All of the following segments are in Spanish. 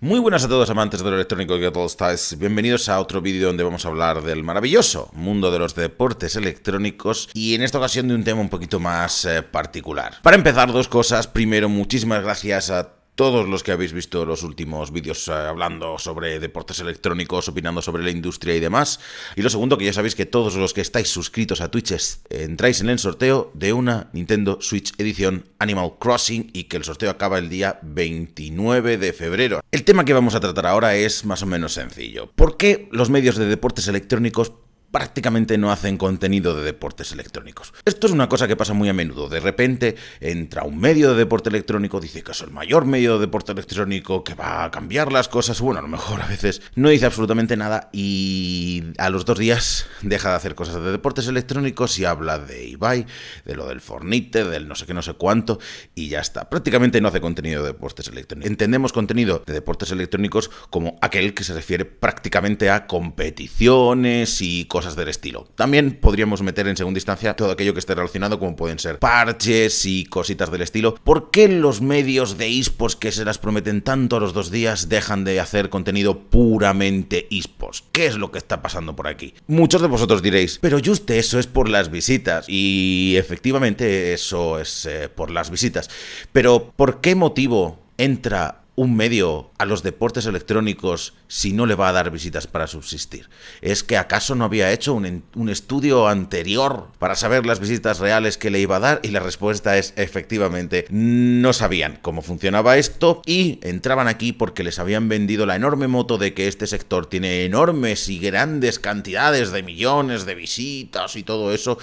Muy buenas a todos amantes de lo electrónico y a todos estáis. Bienvenidos a otro vídeo donde vamos a hablar del maravilloso mundo de los deportes electrónicos y en esta ocasión de un tema un poquito más eh, particular. Para empezar, dos cosas. Primero, muchísimas gracias a todos los que habéis visto los últimos vídeos eh, hablando sobre deportes electrónicos, opinando sobre la industria y demás. Y lo segundo, que ya sabéis que todos los que estáis suscritos a Twitch entráis en el sorteo de una Nintendo Switch edición Animal Crossing y que el sorteo acaba el día 29 de febrero. El tema que vamos a tratar ahora es más o menos sencillo. ¿Por qué los medios de deportes electrónicos prácticamente no hacen contenido de deportes electrónicos. Esto es una cosa que pasa muy a menudo. De repente entra un medio de deporte electrónico, dice que es el mayor medio de deporte electrónico que va a cambiar las cosas. Bueno, a lo mejor a veces no dice absolutamente nada y a los dos días deja de hacer cosas de deportes electrónicos y habla de Ibai, de lo del Fornite, del no sé qué, no sé cuánto y ya está. Prácticamente no hace contenido de deportes electrónicos. Entendemos contenido de deportes electrónicos como aquel que se refiere prácticamente a competiciones y cosas cosas del estilo. También podríamos meter en segunda instancia todo aquello que esté relacionado, como pueden ser parches y cositas del estilo. ¿Por qué los medios de ispos que se las prometen tanto a los dos días dejan de hacer contenido puramente ispos? ¿Qué es lo que está pasando por aquí? Muchos de vosotros diréis, pero justo eso es por las visitas. Y efectivamente eso es eh, por las visitas. Pero ¿por qué motivo entra un medio a los deportes electrónicos si no le va a dar visitas para subsistir? ¿Es que acaso no había hecho un, estudio anterior para saber las visitas reales que le iba a dar? Y la respuesta es efectivamente, no sabían cómo funcionaba esto y entraban aquí porque les habían vendido la enorme moto de que este sector tiene enormes y grandes cantidades de millones de visitas y todo eso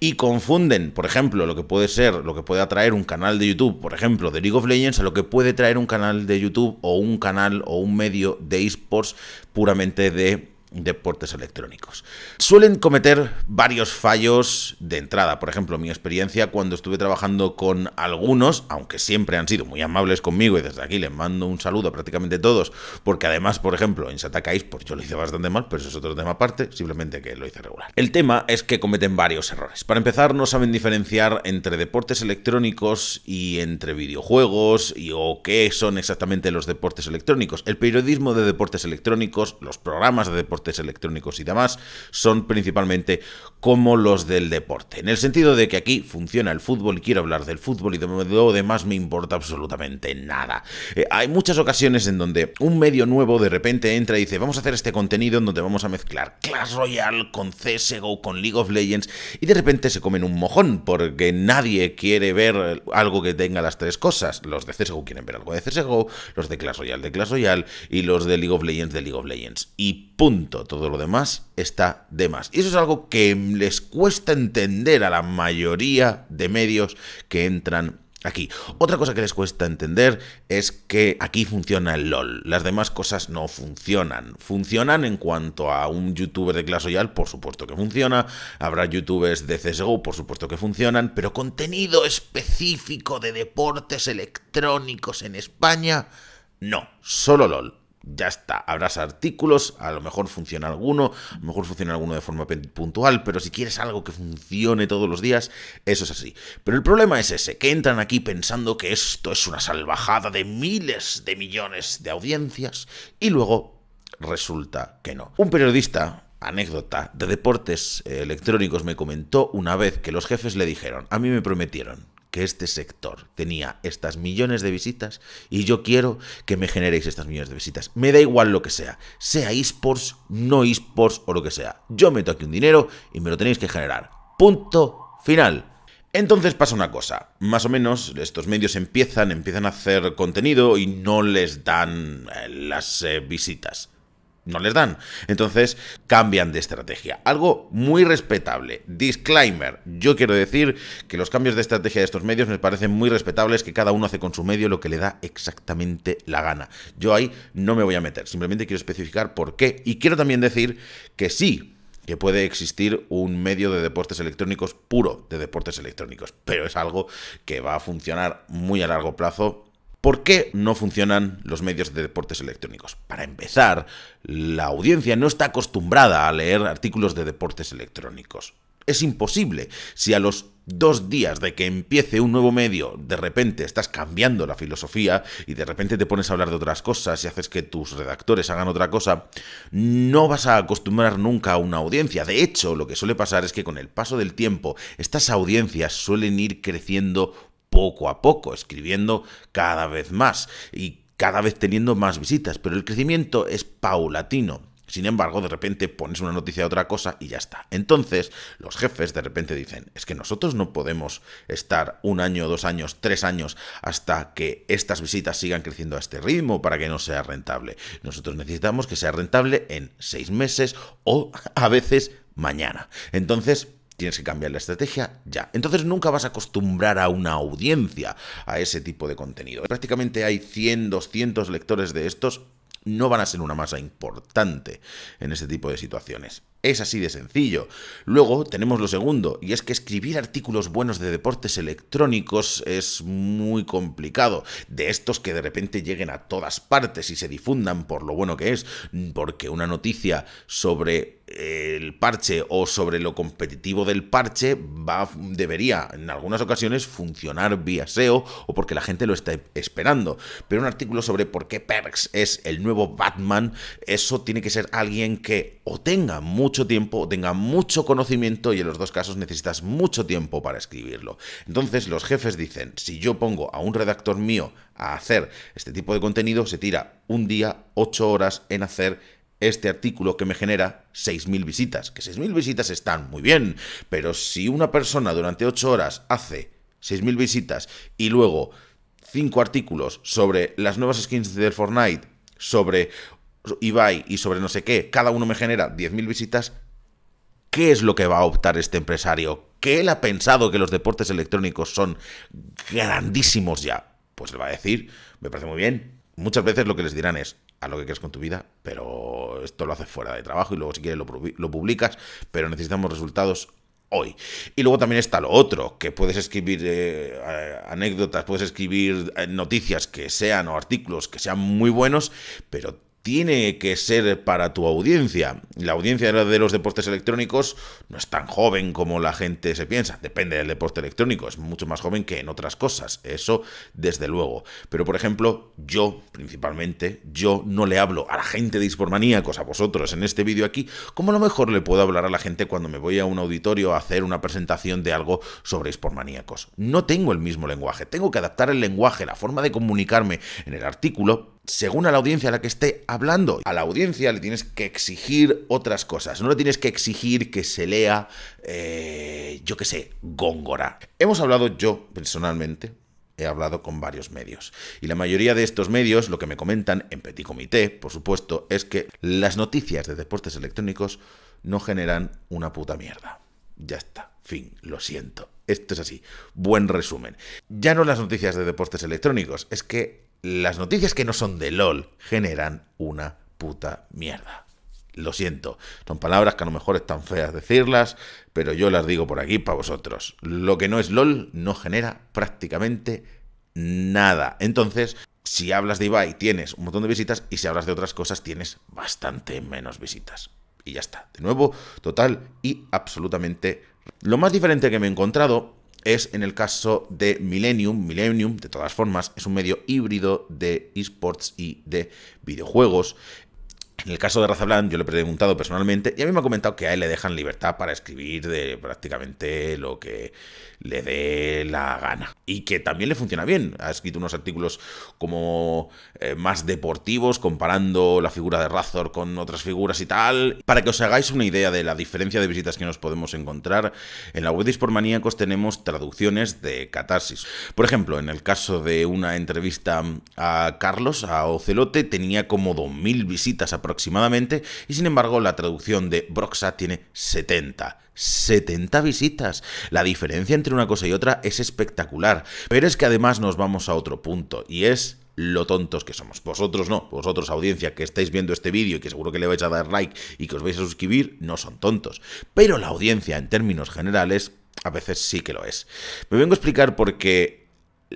y confunden, por ejemplo, lo que puede ser, lo que puede atraer un canal de YouTube, por ejemplo, de League of Legends a lo que puede traer un canal de YouTube o un canal o un medio de esports puramente de deportes electrónicos. Suelen cometer varios fallos de entrada. Por ejemplo, mi experiencia cuando estuve trabajando con algunos, aunque siempre han sido muy amables conmigo y desde aquí les mando un saludo a prácticamente todos, porque además, por ejemplo, en Sataka Esports pues yo lo hice bastante mal, pero eso es otro tema aparte, simplemente que lo hice regular. El tema es que cometen varios errores. Para empezar, no saben diferenciar entre deportes electrónicos y entre videojuegos y o qué son exactamente los deportes electrónicos. El periodismo de deportes electrónicos, los programas de deportes electrónicos y demás son principalmente como los del deporte. En el sentido de que aquí funciona el fútbol y quiero hablar del fútbol y de lo demás me importa absolutamente nada. Eh, hay muchas ocasiones en donde un medio nuevo de repente entra y dice vamos a hacer este contenido en donde vamos a mezclar Clash Royale con CSGO, con League of Legends y de repente se comen un mojón porque nadie quiere ver algo que tenga las tres cosas. Los de CSGO quieren ver algo de CSGO, los de Clash Royale de Clash Royale y los de League of Legends de League of Legends. Y punto. Todo lo demás está de más. Y eso es algo que les cuesta entender a la mayoría de medios que entran aquí. Otra cosa que les cuesta entender es que aquí funciona el LOL. Las demás cosas no funcionan. Funcionan en cuanto a un youtuber de clase Royale, por supuesto que funciona. Habrá youtubers de CSGO, por supuesto que funcionan. Pero contenido específico de deportes electrónicos en España, no. Solo LOL ya está, habrás artículos, a lo mejor funciona alguno, a lo mejor funciona alguno de forma puntual, pero si quieres algo que funcione todos los días, eso es así. Pero el problema es ese, que entran aquí pensando que esto es una salvajada de miles de millones de audiencias y luego resulta que no. Un periodista anécdota de deportes eh, electrónicos me comentó una vez que los jefes le dijeron, a mí me prometieron que este sector tenía estas millones de visitas y yo quiero que me generéis estas millones de visitas. Me da igual lo que sea, sea esports, no esports o lo que sea. Yo meto aquí un dinero y me lo tenéis que generar. Punto final. Entonces pasa una cosa, más o menos estos medios empiezan, empiezan a hacer contenido y no les dan eh, las eh, visitas no les dan. Entonces cambian de estrategia. Algo muy respetable. Disclaimer. Yo quiero decir que los cambios de estrategia de estos medios me parecen muy respetables, que cada uno hace con su medio lo que le da exactamente la gana. Yo ahí no me voy a meter. Simplemente quiero especificar por qué. Y quiero también decir que sí, que puede existir un medio de deportes electrónicos puro de deportes electrónicos, pero es algo que va a funcionar muy a largo plazo ¿Por qué no funcionan los medios de deportes electrónicos? Para empezar, la audiencia no está acostumbrada a leer artículos de deportes electrónicos. Es imposible. Si a los dos días de que empiece un nuevo medio, de repente estás cambiando la filosofía y de repente te pones a hablar de otras cosas y haces que tus redactores hagan otra cosa, no vas a acostumbrar nunca a una audiencia. De hecho, lo que suele pasar es que con el paso del tiempo, estas audiencias suelen ir creciendo poco a poco, escribiendo cada vez más y cada vez teniendo más visitas, pero el crecimiento es paulatino. Sin embargo, de repente pones una noticia de otra cosa y ya está. Entonces, los jefes de repente dicen, es que nosotros no podemos estar un año, dos años, tres años hasta que estas visitas sigan creciendo a este ritmo para que no sea rentable. Nosotros necesitamos que sea rentable en seis meses o a veces mañana. Entonces, tienes que cambiar la estrategia ya. Entonces nunca vas a acostumbrar a una audiencia a ese tipo de contenido. Prácticamente hay 100, 200 lectores de estos, no van a ser una masa importante en ese tipo de situaciones. Es así de sencillo. Luego tenemos lo segundo, y es que escribir artículos buenos de deportes electrónicos es muy complicado. De estos que de repente lleguen a todas partes y se difundan por lo bueno que es, porque una noticia sobre el parche o sobre lo competitivo del parche va, debería en algunas ocasiones funcionar vía SEO o porque la gente lo está esperando. Pero un artículo sobre por qué Perks es el nuevo Batman, eso tiene que ser alguien que o tenga mucho tiempo o tenga mucho conocimiento y en los dos casos necesitas mucho tiempo para escribirlo. Entonces los jefes dicen, si yo pongo a un redactor mío a hacer este tipo de contenido, se tira un día, ocho horas en hacer este artículo que me genera 6.000 visitas. Que 6.000 visitas están muy bien, pero si una persona durante 8 horas hace 6.000 visitas y luego 5 artículos sobre las nuevas skins del Fortnite, sobre Ibai y sobre no sé qué, cada uno me genera 10.000 visitas, ¿qué es lo que va a optar este empresario? ¿Qué él ha pensado que los deportes electrónicos son grandísimos ya? Pues le va a decir, me parece muy bien. Muchas veces lo que les dirán es, a lo que quieras con tu vida, pero esto lo haces fuera de trabajo y luego si quieres lo, lo publicas, pero necesitamos resultados hoy. Y luego también está lo otro, que puedes escribir eh, anécdotas, puedes escribir eh, noticias que sean o artículos que sean muy buenos, pero tiene que ser para tu audiencia. La audiencia de los deportes electrónicos no es tan joven como la gente se piensa. Depende del deporte electrónico, es mucho más joven que en otras cosas. Eso, desde luego. Pero, por ejemplo, yo, principalmente, yo no le hablo a la gente de Hispormaníacos, a vosotros, en este vídeo aquí, como a lo mejor le puedo hablar a la gente cuando me voy a un auditorio a hacer una presentación de algo sobre Hispormaníacos. No tengo el mismo lenguaje. Tengo que adaptar el lenguaje, la forma de comunicarme en el artículo según a la audiencia a la que esté hablando. A la audiencia le tienes que exigir otras cosas. No le tienes que exigir que se lea, eh, yo qué sé, Góngora. Hemos hablado yo personalmente. He hablado con varios medios. Y la mayoría de estos medios lo que me comentan, en petit comité, por supuesto, es que las noticias de deportes electrónicos no generan una puta mierda. Ya está. Fin. Lo siento. Esto es así. Buen resumen. Ya no las noticias de deportes electrónicos, es que las noticias que no son de LOL generan una puta mierda. Lo siento, son palabras que a lo mejor están feas decirlas, pero yo las digo por aquí para vosotros. Lo que no es LOL no genera prácticamente nada. Entonces, si hablas de Ibai tienes un montón de visitas y si hablas de otras cosas tienes bastante menos visitas. Y ya está. De nuevo, total y absolutamente. Lo más diferente que me he encontrado es en el caso de Millennium. Millennium, de todas formas, es un medio híbrido de esports y de videojuegos. En el caso de Razablan, yo le he preguntado personalmente y a mí me ha comentado que a él le dejan libertad para escribir de prácticamente lo que le dé la gana. Y que también le funciona bien. Ha escrito unos artículos como eh, más deportivos, comparando la figura de Razor con otras figuras y tal. Para que os hagáis una idea de la diferencia de visitas que nos podemos encontrar, en la web de Sportmaníacos tenemos traducciones de catarsis. Por ejemplo, en el caso de una entrevista a Carlos, a Ocelote, tenía como 2.000 visitas aproximadamente aproximadamente, y sin embargo la traducción de Broxa tiene 70. 70 visitas. La diferencia entre una cosa y otra es espectacular. Pero es que además nos vamos a otro punto, y es lo tontos que somos. Vosotros no, vosotros audiencia que estáis viendo este vídeo y que seguro que le vais a dar like y que os vais a suscribir, no son tontos. Pero la audiencia en términos generales a veces sí que lo es. Me vengo a explicar porque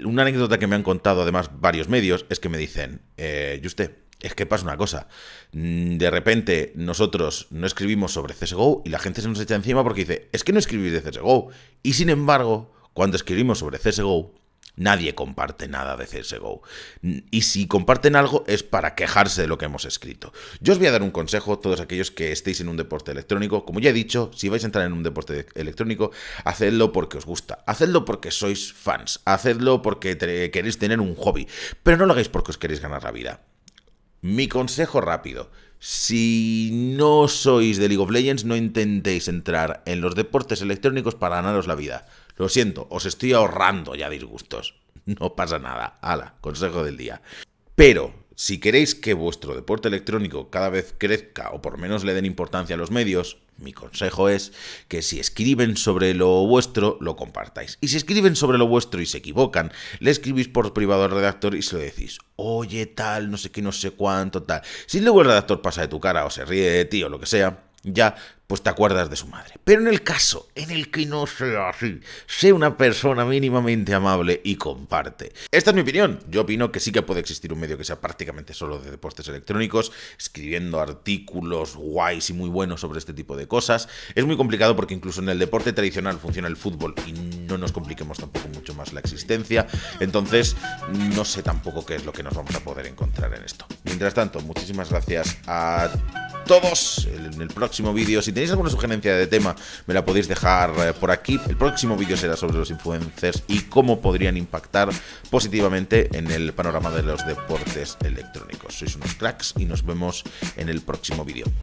una anécdota que me han contado además varios medios es que me dicen, eh, ¿y usted? es que pasa una cosa. Mm, de repente nosotros no escribimos sobre CSGO y la gente se nos echa encima porque dice, es que no escribís de CSGO. Y sin embargo, cuando escribimos sobre CSGO, nadie comparte nada de CSGO. Mm, y si comparten algo es para quejarse de lo que hemos escrito. Yo os voy a dar un consejo a todos aquellos que estéis en un deporte electrónico. Como ya he dicho, si vais a entrar en un deporte electrónico, hacedlo porque os gusta. Hacedlo porque sois fans. Hacedlo porque queréis tener un hobby. Pero no lo hagáis porque os queréis ganar la vida. Mi consejo rápido. Si no sois de League of Legends, no intentéis entrar en los deportes electrónicos para ganaros la vida. Lo siento, os estoy ahorrando ya disgustos. No pasa nada. Ala, consejo del día. Pero si queréis que vuestro deporte electrónico cada vez crezca o por menos le den importancia a los medios, mi consejo es que si escriben sobre lo vuestro, lo compartáis. Y si escriben sobre lo vuestro y se equivocan, le escribís por privado al redactor y se lo decís, oye tal, no sé qué, no sé cuánto, tal. Si luego el redactor pasa de tu cara o se ríe de ti o lo que sea, ya pues te acuerdas de su madre. Pero en el caso en el que no sea así, sé una persona mínimamente amable y comparte. Esta es mi opinión. Yo opino que sí que puede existir un medio que sea prácticamente solo de deportes electrónicos, escribiendo artículos guays y muy buenos sobre este tipo de cosas. Es muy complicado porque incluso en el deporte tradicional funciona el fútbol y no nos compliquemos tampoco mucho más la existencia. Entonces, no sé tampoco qué es lo que nos vamos a poder encontrar en esto. Mientras tanto, muchísimas gracias a todos en el próximo vídeo. Si tenéis alguna sugerencia de tema, me la podéis dejar eh, por aquí. El próximo vídeo será sobre los influencers y cómo podrían impactar positivamente en el panorama de los deportes electrónicos. Sois unos cracks y nos vemos en el próximo vídeo.